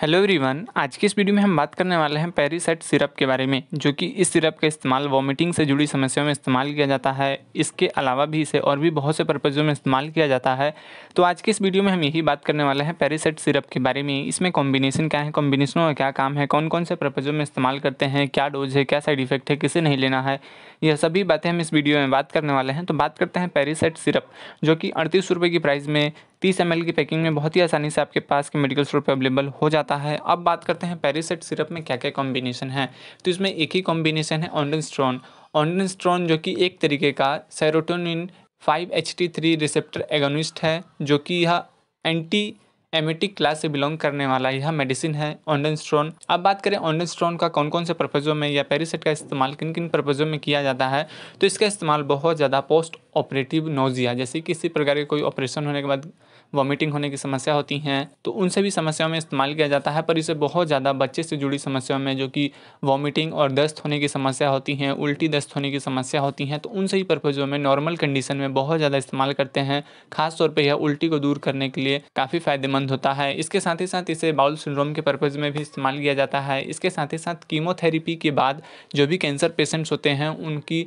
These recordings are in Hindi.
हेलो एवरीवन आज की इस वीडियो में हम बात करने वाले हैं पेरीसेट सिरप के बारे में जो कि इस सिरप का इस्तेमाल वॉमिटिंग से जुड़ी समस्याओं में इस्तेमाल किया जाता है इसके अलावा भी इसे और भी बहुत से पर्पज़ों में इस्तेमाल किया जाता है तो आज की इस वीडियो में हम यही बात करने वाले हैं पेरीसेट सिरप के बारे में इसमें कॉम्बिनेशन क्या है कॉम्बिनेशनों का क्या काम है कौन कौन से पर्पज़ों में इस्तेमाल करते हैं क्या डोज है क्या साइड इफेक्ट है किसे नहीं लेना है यह सभी बातें हम इस वीडियो में बात करने वाले हैं तो बात करते हैं पेरीसेट सिरप जो कि अड़तीस रुपये की प्राइस में तीस एम की पैकिंग में बहुत ही आसानी से आपके पास के मेडिकल स्टोर पर अवेलेबल हो जाता है अब बात करते हैं पेरीसेट सिरप में क्या क्या कॉम्बिनेशन है तो इसमें एक ही कॉम्बिनेशन है ऑनडनस्ट्रॉन ऑनडनस्ट्रॉन जो कि एक तरीके का serotonin five H T three receptor agonist है जो कि यह एंटी एमेटिक क्लास से बिलोंग करने वाला यह मेडिसिन है ऑनडनस्ट्रॉन अब बात करें ऑनडनस्ट्रॉन का कौन कौन से पर्पज़ों में या पेरीसेट का इस्तेमाल किन किन पर्पज़ों में किया जाता है तो इसका इस्तेमाल बहुत ज़्यादा पोस्ट ऑपरेटिव नोजिया जैसे किसी प्रकार के कोई ऑपरेशन होने के बाद वॉमिटिंग होने की समस्या होती हैं तो उन सभी समस्याओं में इस्तेमाल किया जाता है पर इसे बहुत ज़्यादा बच्चे से जुड़ी समस्याओं में जो कि वॉमिटिंग और दस्त होने की समस्या होती हैं उल्टी दस्त होने की समस्या होती हैं तो उन सभी पर्पज़ों में नॉर्मल कंडीशन में बहुत ज़्यादा इस्तेमाल करते हैं खासतौर पर यह उल्टी को दूर करने के लिए काफ़ी फ़ायदेमंद होता है इसके साथ ही साथ इसे बाउल सिंड्रोम के पर्पज़ में भी इस्तेमाल किया जाता है इसके साथ ही साथ कीमोथेरेपी के बाद जो भी कैंसर पेशेंट्स होते हैं उनकी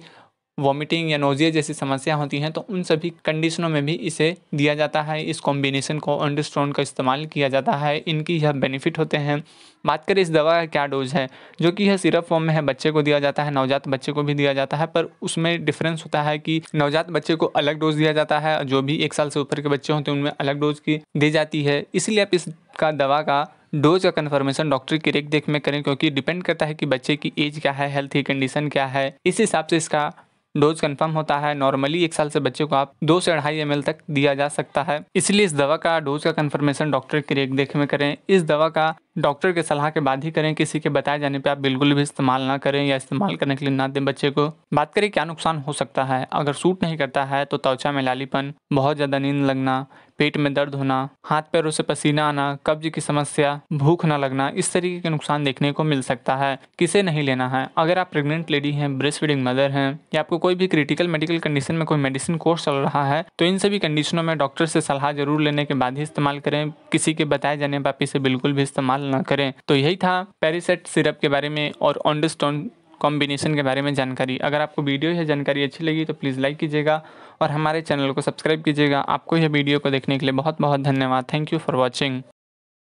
वॉमिटिंग या नोजिया जैसी समस्या होती हैं तो उन सभी कंडीशनों में भी इसे दिया जाता है इस कॉम्बिनेशन को अंडस्ट्रोन का इस्तेमाल किया जाता है इनकी यह बेनिफिट होते हैं बात करें इस दवा का क्या डोज है जो कि यह सिरप फॉर्म में है बच्चे को दिया जाता है नवजात बच्चे को भी दिया जाता है पर उसमें डिफरेंस होता है कि नवजात बच्चे को अलग डोज दिया जाता है जो भी एक साल से ऊपर के बच्चे होते हैं उनमें अलग डोज की दी जाती है इसलिए आप इसका दवा का डोज का कन्फर्मेशन डॉक्टर की रेख देख में करें क्योंकि डिपेंड करता है कि बच्चे की एज क्या है हेल्थ की कंडीशन क्या है इस हिसाब से इसका डोज कंफर्म होता है नॉर्मली एक साल से बच्चे को आप दो से अढ़ाई एम तक दिया जा सकता है इसलिए इस दवा का डोज का कन्फर्मेशन डॉक्टर की देख में करें इस दवा का डॉक्टर के सलाह के बाद ही करें किसी के बताए जाने पे आप बिल्कुल भी इस्तेमाल ना करें या इस्तेमाल करने के लिए ना दें बच्चे को बात करें क्या नुकसान हो सकता है अगर सूट नहीं करता है तो त्वचा में लालीपन बहुत ज़्यादा नींद लगना पेट में दर्द होना हाथ पैरों से पसीना आना कब्ज की समस्या भूख न लगना इस तरीके के नुकसान देखने को मिल सकता है किसे नहीं लेना है अगर आप प्रेग्नेंट लेडी हैं ब्रेस्ट फीडिंग मदर हैं या आपको कोई भी क्रिटिकल मेडिकल कंडीशन में कोई मेडिसिन कोर्स चल रहा है तो इन सभी कंडीशनों में डॉक्टर से सलाह जरूर लेने के बाद ही इस्तेमाल करें किसी के बताए जाने पर आप इसे बिल्कुल भी इस्तेमाल इस्तेमाल ना करें तो यही था पेरिसेट सिरप के बारे में और ऑनडस्टोन कॉम्बिनेशन के बारे में जानकारी अगर आपको वीडियो यह जानकारी अच्छी लगी तो प्लीज़ लाइक कीजिएगा और हमारे चैनल को सब्सक्राइब कीजिएगा आपको यह वीडियो को देखने के लिए बहुत बहुत धन्यवाद थैंक यू फॉर वॉचिंग